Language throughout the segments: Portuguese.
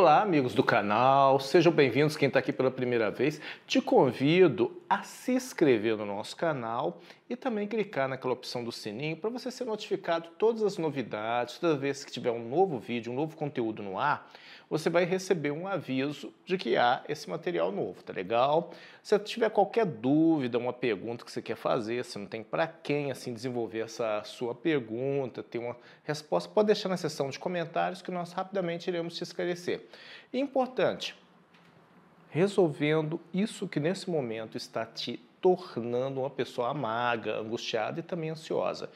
Olá, amigos do canal, sejam bem-vindos. Quem está aqui pela primeira vez, te convido a se inscrever no nosso canal e também clicar naquela opção do sininho para você ser notificado todas as novidades. Toda vez que tiver um novo vídeo, um novo conteúdo no ar, você vai receber um aviso de que há esse material novo, tá legal? Se tiver qualquer dúvida, uma pergunta que você quer fazer, se não tem para quem assim desenvolver essa sua pergunta, ter uma resposta, pode deixar na seção de comentários que nós rapidamente iremos te esclarecer. E importante, resolvendo isso que nesse momento está te tornando uma pessoa amarga, angustiada e também ansiosa.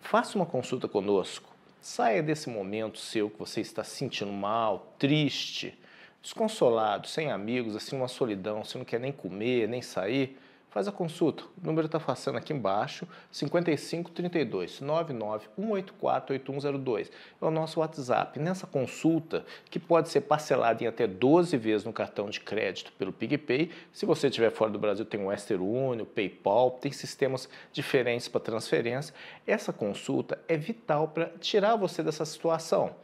Faça uma consulta conosco. Saia desse momento seu que você está se sentindo mal, triste, desconsolado, sem amigos, assim uma solidão, você não quer nem comer, nem sair. Faz a consulta, o número está passando aqui embaixo, 5532 99184 8102. É o nosso WhatsApp. Nessa consulta, que pode ser parcelada em até 12 vezes no cartão de crédito pelo PigPay, se você estiver fora do Brasil, tem o Western Union, PayPal, tem sistemas diferentes para transferência. Essa consulta é vital para tirar você dessa situação.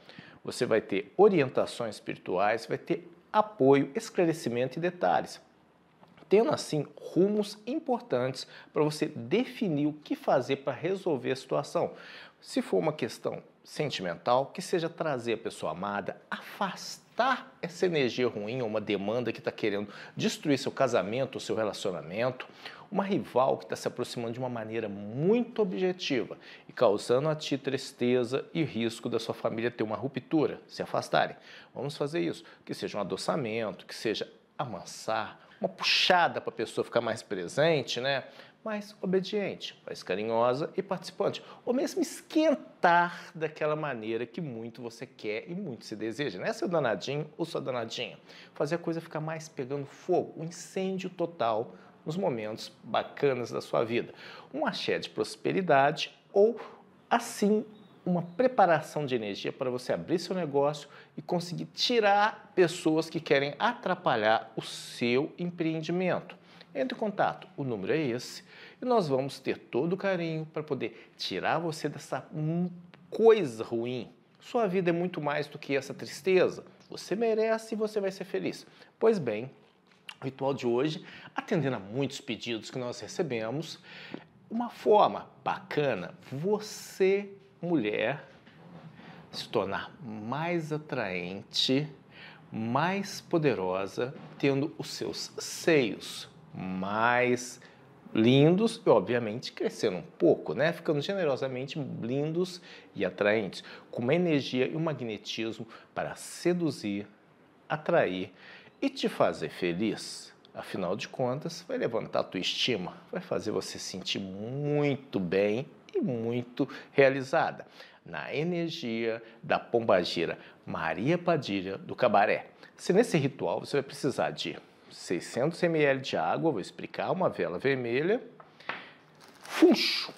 Você vai ter orientações espirituais, vai ter apoio, esclarecimento e detalhes tendo assim rumos importantes para você definir o que fazer para resolver a situação. Se for uma questão sentimental, que seja trazer a pessoa amada, afastar essa energia ruim, uma demanda que está querendo destruir seu casamento, seu relacionamento, uma rival que está se aproximando de uma maneira muito objetiva e causando a ti tristeza e risco da sua família ter uma ruptura, se afastarem. Vamos fazer isso, que seja um adoçamento, que seja amansar, uma puxada para a pessoa ficar mais presente, né? mais obediente, mais carinhosa e participante, ou mesmo esquentar daquela maneira que muito você quer e muito se deseja. Não é seu danadinho ou sua danadinha. Fazer a coisa ficar mais pegando fogo, um incêndio total nos momentos bacanas da sua vida. Um axé de prosperidade ou assim uma preparação de energia para você abrir seu negócio e conseguir tirar pessoas que querem atrapalhar o seu empreendimento. Entre em contato, o número é esse e nós vamos ter todo o carinho para poder tirar você dessa hum, coisa ruim. Sua vida é muito mais do que essa tristeza. Você merece e você vai ser feliz. Pois bem, o ritual de hoje, atendendo a muitos pedidos que nós recebemos, uma forma bacana, você mulher se tornar mais atraente, mais poderosa, tendo os seus seios mais lindos e, obviamente, crescendo um pouco, né? Ficando generosamente lindos e atraentes, com uma energia e um magnetismo para seduzir, atrair e te fazer feliz. Afinal de contas, vai levantar a tua estima, vai fazer você sentir muito bem e muito realizada na energia da pombagira Maria Padilha do Cabaré. Se nesse ritual você vai precisar de 600 ml de água, vou explicar, uma vela vermelha, funcho,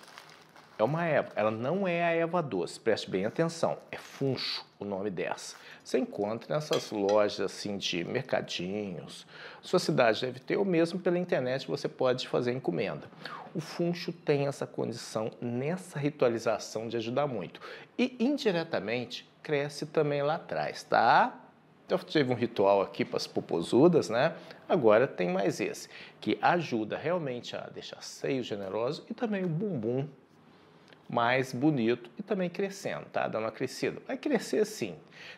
é uma Eva, ela não é a Eva doce, preste bem atenção, é funcho o nome dessa. Você encontra nessas lojas assim de mercadinhos, sua cidade deve ter, ou mesmo pela internet você pode fazer encomenda. O funcho tem essa condição nessa ritualização de ajudar muito. E indiretamente cresce também lá atrás, tá? Então teve um ritual aqui para as popozudas, né? Agora tem mais esse, que ajuda realmente a deixar seio generoso e também o bumbum mais bonito e também crescendo, tá? Dando uma crescida. Vai crescer sim.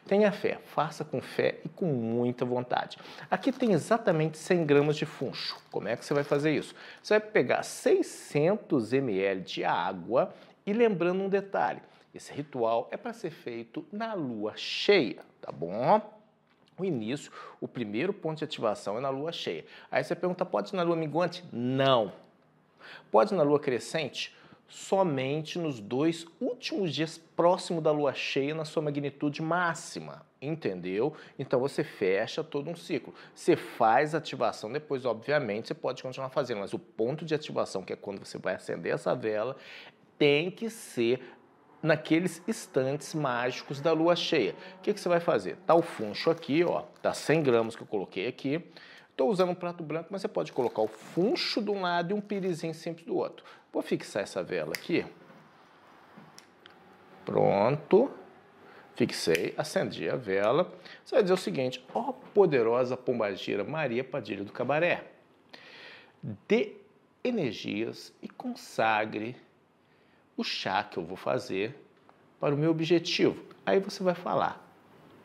Tenha fé, faça com fé e com muita vontade. Aqui tem exatamente 100 gramas de funcho. Como é que você vai fazer isso? Você vai pegar 600 ml de água e lembrando um detalhe, esse ritual é para ser feito na lua cheia, tá bom? o início, o primeiro ponto de ativação é na lua cheia. Aí você pergunta: pode na lua minguante? Não. Pode na lua crescente? somente nos dois últimos dias próximo da lua cheia na sua magnitude máxima, entendeu? Então você fecha todo um ciclo. Você faz ativação depois, obviamente, você pode continuar fazendo, mas o ponto de ativação, que é quando você vai acender essa vela, tem que ser naqueles instantes mágicos da lua cheia. O que, que você vai fazer? Tá o funcho aqui, ó, tá 100 gramas que eu coloquei aqui. Estou usando um prato branco, mas você pode colocar o funcho de um lado e um pirizinho simples do outro. Vou fixar essa vela aqui. Pronto. Fixei, acendi a vela. Você vai dizer o seguinte, ó poderosa pombagira Maria Padilha do Cabaré, dê energias e consagre o chá que eu vou fazer para o meu objetivo. Aí você vai falar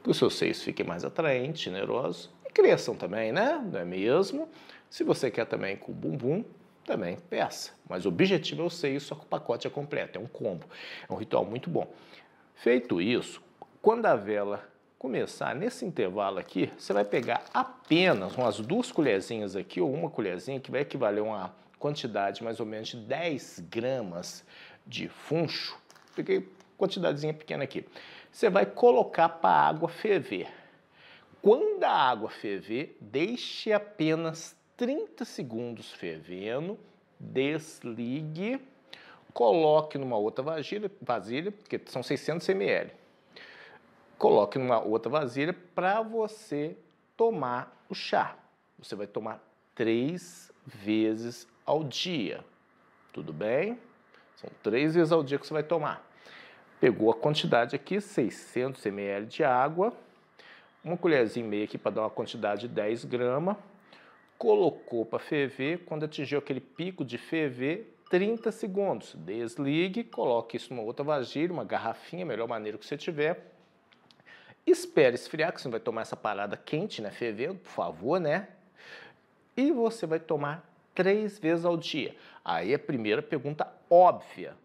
que os seus seios fiquem mais atraentes, generosos e cresçam também, né? Não é mesmo? Se você quer também com bumbum, também peça. Mas o objetivo é eu sei isso, só que o pacote é completo, é um combo. É um ritual muito bom. Feito isso, quando a vela começar nesse intervalo aqui, você vai pegar apenas umas duas colherzinhas aqui ou uma colherzinha, que vai equivaler a uma quantidade mais ou menos de 10 gramas de funcho. Peguei quantidadezinha pequena aqui. Você vai colocar para a água ferver. Quando a água ferver, deixe apenas 30 segundos fervendo, desligue, coloque numa outra vasilha, vasilha que são 600 ml. Coloque numa outra vasilha para você tomar o chá. Você vai tomar três vezes ao dia. Tudo bem? São três vezes ao dia que você vai tomar. Pegou a quantidade aqui, 600 ml de água, uma colherzinha e meia aqui para dar uma quantidade de 10 gramas, colocou para ferver, quando atingiu aquele pico de ferver, 30 segundos. Desligue, coloque isso numa outra vasilha, uma garrafinha, melhor maneira que você tiver. Espere esfriar, que você não vai tomar essa parada quente, né? Fervendo, por favor, né? E você vai tomar três vezes ao dia. Aí a primeira pergunta óbvia.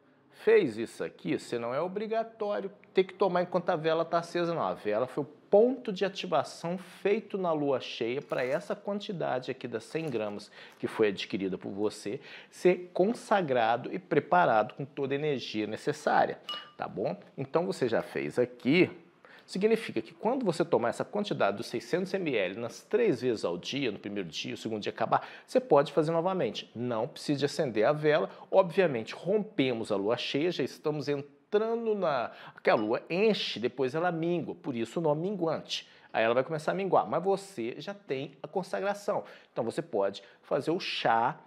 Fez isso aqui, você não é obrigatório ter que tomar enquanto a vela está acesa, não. A vela foi o ponto de ativação feito na lua cheia para essa quantidade aqui das 100 gramas que foi adquirida por você ser consagrado e preparado com toda a energia necessária, tá bom? Então você já fez aqui Significa que quando você tomar essa quantidade dos 600 ml nas três vezes ao dia, no primeiro dia, o segundo dia acabar, você pode fazer novamente. Não precisa acender a vela. Obviamente, rompemos a lua cheia, já estamos entrando na. Porque a lua enche, depois ela mingua, por isso o nome minguante. Aí ela vai começar a minguar, mas você já tem a consagração. Então você pode fazer o chá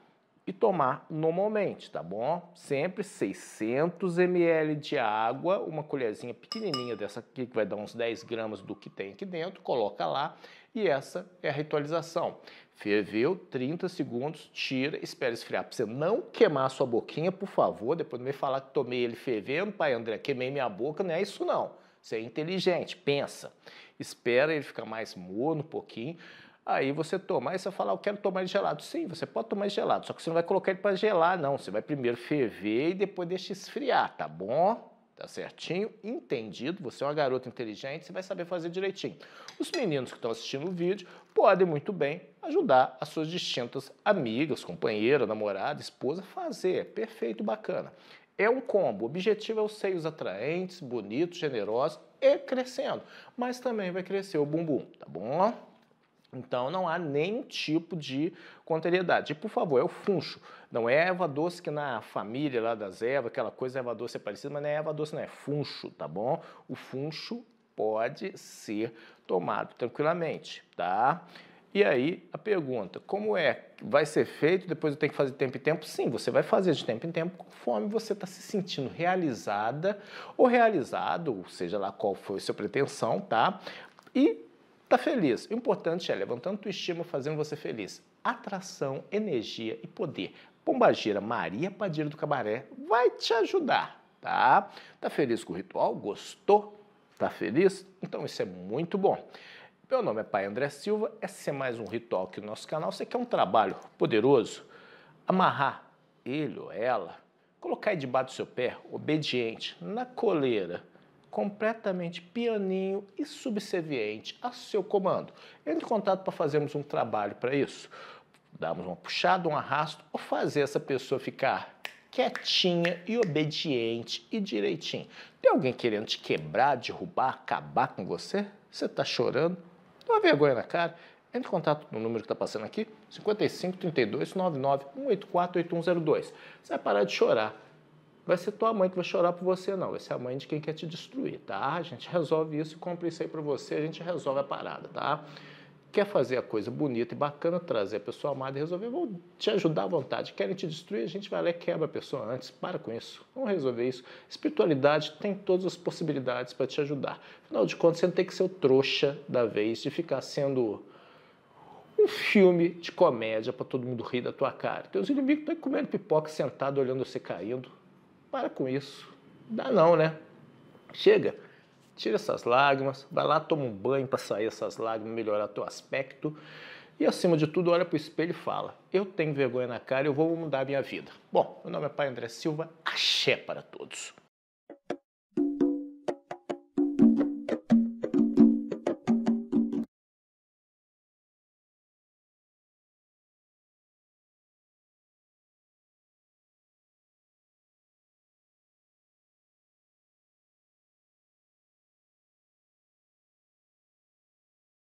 e tomar normalmente, tá bom? Sempre 600 ml de água, uma colherzinha pequenininha dessa aqui, que vai dar uns 10 gramas do que tem aqui dentro, coloca lá e essa é a ritualização. Ferveu 30 segundos, tira, espera esfriar. você não queimar a sua boquinha, por favor, depois não falar que tomei ele fervendo, pai André, queimei minha boca, não é isso não. Você é inteligente, pensa. Espera ele ficar mais morno um pouquinho. Aí você toma. Aí você fala, ah, eu quero tomar gelado. Sim, você pode tomar gelado, só que você não vai colocar ele para gelar, não. Você vai primeiro ferver e depois deixa esfriar, tá bom? Tá certinho? Entendido? Você é uma garota inteligente, você vai saber fazer direitinho. Os meninos que estão assistindo o vídeo podem muito bem ajudar as suas distintas amigas, companheira, namorada, esposa a fazer. Perfeito, bacana. É um combo. O objetivo é os seios atraentes, bonitos, generosos e crescendo. Mas também vai crescer o bumbum, tá bom? Então não há nenhum tipo de contrariedade. E por favor, é o funcho. Não é erva doce que na família lá das ervas, aquela coisa erva doce é parecida, mas não é erva doce, não é funcho, tá bom? O funcho pode ser tomado tranquilamente, tá? E aí a pergunta, como é? Vai ser feito? Depois eu tenho que fazer de tempo em tempo? Sim, você vai fazer de tempo em tempo conforme você está se sentindo realizada ou realizado, ou seja lá qual foi a sua pretensão, tá? E Está feliz. O importante é levantando tua estima, fazendo você feliz. Atração, energia e poder. Pombagira Maria Padilha do Cabaré vai te ajudar, tá? Tá feliz com o ritual? Gostou? Tá feliz? Então isso é muito bom. Meu nome é Pai André Silva. Esse é mais um ritual aqui no nosso canal. Você quer é um trabalho poderoso? Amarrar ele ou ela, colocar ele debaixo do seu pé, obediente, na coleira completamente pianinho e subserviente a seu comando. Entre em contato para fazermos um trabalho para isso. Darmos uma puxada, um arrasto ou fazer essa pessoa ficar quietinha e obediente e direitinho. Tem alguém querendo te quebrar, derrubar, acabar com você? Você está chorando? Dá uma vergonha na cara. Entre em contato no número que está passando aqui, 55 32 99 184 8102. Você vai parar de chorar vai ser tua mãe que vai chorar por você, não. Vai ser é a mãe de quem quer te destruir, tá? A gente resolve isso e compra isso aí para você, a gente resolve a parada, tá? Quer fazer a coisa bonita e bacana, trazer a pessoa amada e resolver, Vou te ajudar à vontade. Querem te destruir, a gente vai lá e quebra a pessoa antes. Para com isso. Vamos resolver isso. Espiritualidade tem todas as possibilidades para te ajudar. Afinal de contas, você não tem que ser o trouxa da vez de ficar sendo um filme de comédia para todo mundo rir da tua cara. Teus inimigos estão comendo pipoca sentado, olhando você caindo. Para com isso. Dá não, né? Chega. Tira essas lágrimas, vai lá, toma um banho para sair essas lágrimas, melhorar teu aspecto. E acima de tudo, olha para o espelho e fala: Eu tenho vergonha na cara, eu vou mudar a minha vida. Bom, meu nome é Pai André Silva, axé para todos.